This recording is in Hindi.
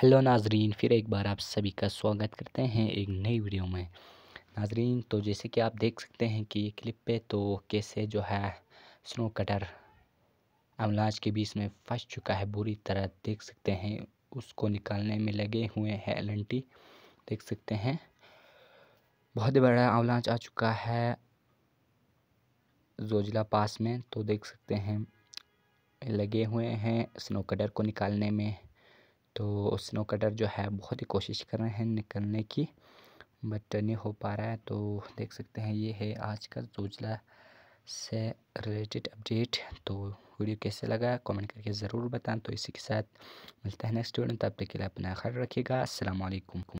हेलो नाजरीन फिर एक बार आप सभी का स्वागत करते हैं एक नई वीडियो में नाजरीन तो जैसे कि आप देख सकते हैं कि ये क्लिप पे तो कैसे जो है स्नो कटर अमलाज के बीच में फंस चुका है बुरी तरह देख सकते हैं उसको निकालने में लगे हुए हैं एल देख सकते हैं बहुत बड़ा अवलाज आ चुका है जोजिला पास में तो देख सकते हैं लगे हुए हैं स्नो कटर को निकालने में तो स्नो कटर जो है बहुत ही कोशिश कर रहे हैं निकलने की बट नहीं हो पा रहा है तो देख सकते हैं ये है आज का जोजला से रिलेटेड अपडेट तो वीडियो कैसे लगा कमेंट करके ज़रूर बताएं तो इसी के साथ मिलता है नेक्स्ट वीडियो तब तक के लिए अपना ख्याल रखिएगा असलकुम